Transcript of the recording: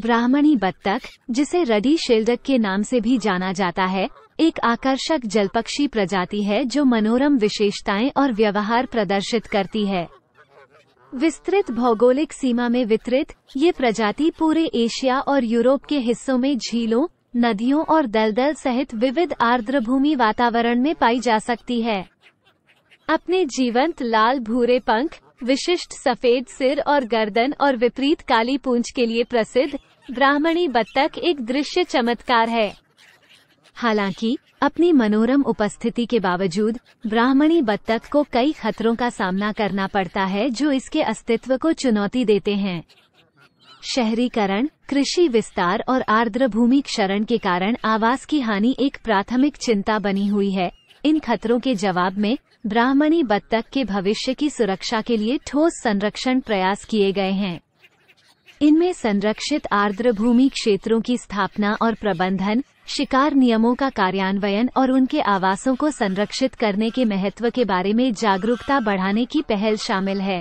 ब्राह्मणी बत्तख जिसे ready shelduck के नाम से भी जाना जाता है एक आकर्षक जलपक्षी प्रजाति है जो मनोरम विशेषताएं और व्यवहार प्रदर्शित करती है विस्तृत भौगोलिक सीमा में वितरित ये प्रजाति पूरे एशिया और यूरोप के हिस्सों में झीलों नदियों और दलदल सहित विविध आर्द्रभूमि वातावरण में पाई जा सकती है अपने जीवंत लाल भूरे पंख विशिष्ट सफेद सिर और गर्दन और विपरीत काली पूंछ के लिए प्रसिद्ध ब्राह्मणी बत्तख एक दृश्य चमत्कार है हालांकि अपनी मनोरम उपस्थिति के बावजूद ब्राह्मणी बत्तख को कई खतरों का सामना करना पड़ता है जो इसके अस्तित्व को चुनौती देते हैं शहरीकरण कृषि विस्तार और आर्द्र भूमि क्षरण के कारण आवास की हानि एक प्राथमिक चिंता बनी हुई है इन खतरों के जवाब में ब्राह्मणी बत्तख के भविष्य की सुरक्षा के लिए ठोस संरक्षण प्रयास किए गए हैं इनमें संरक्षित आर्द्र भूमि क्षेत्रों की स्थापना और प्रबंधन शिकार नियमों का कार्यान्वयन और उनके आवासों को संरक्षित करने के महत्व के बारे में जागरूकता बढ़ाने की पहल शामिल है